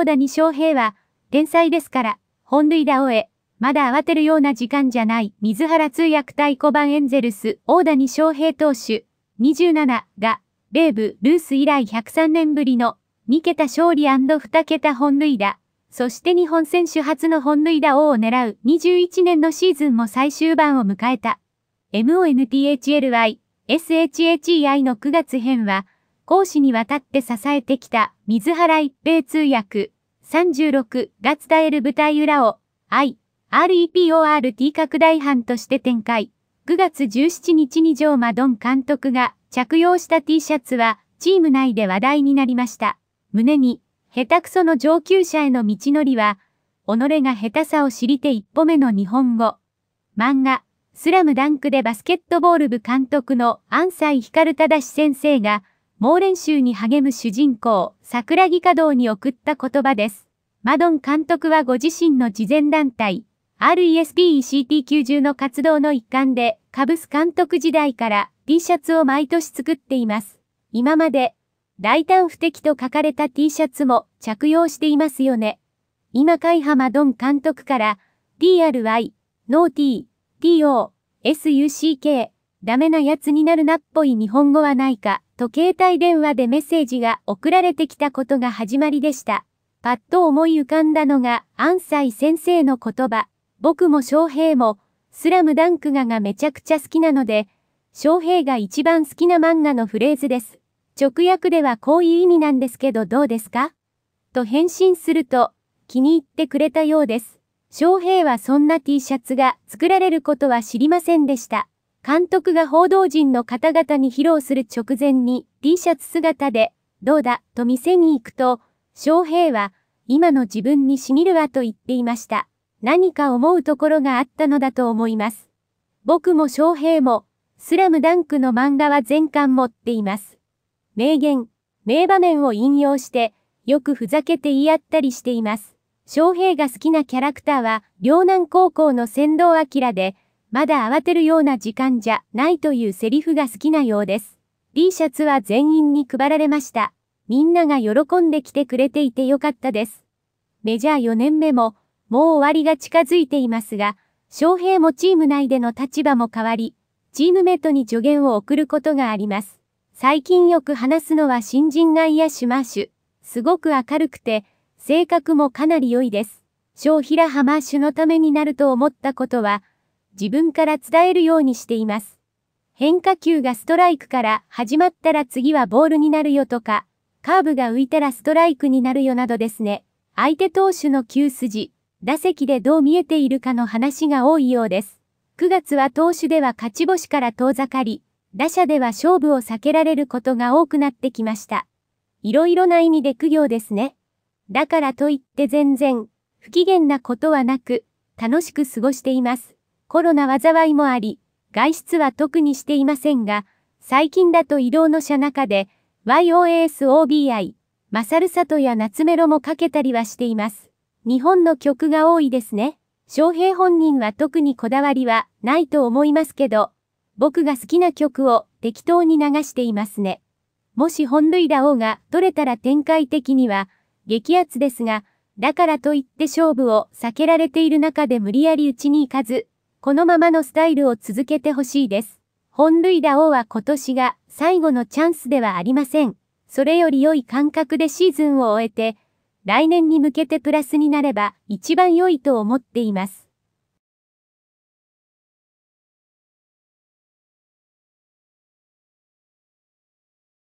大谷翔平は、天才ですから、本塁打を得、まだ慌てるような時間じゃない、水原通訳対古板エンゼルス、大谷翔平投手、27が、ベーブ・ルース以来103年ぶりの、2桁勝利 &2 桁本塁打、そして日本選手初の本塁打王を狙う21年のシーズンも最終盤を迎えた。MONTHLY、SHHEI の9月編は、公私にわたって支えてきた水原一平通訳36が伝える舞台裏を I、REPORT 拡大版として展開。9月17日にジョー・マドン監督が着用した T シャツはチーム内で話題になりました。胸に、下手くその上級者への道のりは、己が下手さを知りて一歩目の日本語。漫画、スラムダンクでバスケットボール部監督の安西光忠先生が、猛練習に励む主人公、桜木華道に送った言葉です。マドン監督はご自身の慈善団体、RESPECT90 の活動の一環で、カブス監督時代から T シャツを毎年作っています。今まで、大胆不敵と書かれた T シャツも着用していますよね。今海マドン監督から、DRY、ノーティー、TO、SUCK、ダメなやつになるなっぽい日本語はないか、と携帯電話でメッセージが送られてきたことが始まりでした。パッと思い浮かんだのが、安西先生の言葉。僕も翔平も、スラムダンクががめちゃくちゃ好きなので、翔平が一番好きな漫画のフレーズです。直訳ではこういう意味なんですけどどうですかと返信すると、気に入ってくれたようです。翔平はそんな T シャツが作られることは知りませんでした。監督が報道陣の方々に披露する直前に T シャツ姿で、どうだと店に行くと、翔平は、今の自分にしみるわと言っていました。何か思うところがあったのだと思います。僕も翔平も、スラムダンクの漫画は全巻持っています。名言、名場面を引用して、よくふざけて言い合ったりしています。翔平が好きなキャラクターは、両南高校の仙道明で、まだ慌てるような時間じゃないというセリフが好きなようです。D シャツは全員に配られました。みんなが喜んできてくれていてよかったです。メジャー4年目も、もう終わりが近づいていますが、翔平もチーム内での立場も変わり、チームメイトに助言を送ることがあります。最近よく話すのは新人いや手マーシュ。すごく明るくて、性格もかなり良いです。小平浜マーのためになると思ったことは、自分から伝えるようにしています。変化球がストライクから始まったら次はボールになるよとか、カーブが浮いたらストライクになるよなどですね。相手投手の球筋、打席でどう見えているかの話が多いようです。9月は投手では勝ち星から遠ざかり、打者では勝負を避けられることが多くなってきました。いろいろな意味で苦行ですね。だからといって全然、不機嫌なことはなく、楽しく過ごしています。コロナ災いもあり、外出は特にしていませんが、最近だと移動の車中で、YOSOBI、マサルサトや夏メロもかけたりはしています。日本の曲が多いですね。翔平本人は特にこだわりはないと思いますけど、僕が好きな曲を適当に流していますね。もし本塁打王が取れたら展開的には激アツですが、だからといって勝負を避けられている中で無理やり打ちに行かず、このままのスタイルを続けてほしいです。本塁打王は今年が最後のチャンスではありません。それより良い感覚でシーズンを終えて、来年に向けてプラスになれば一番良いと思っています。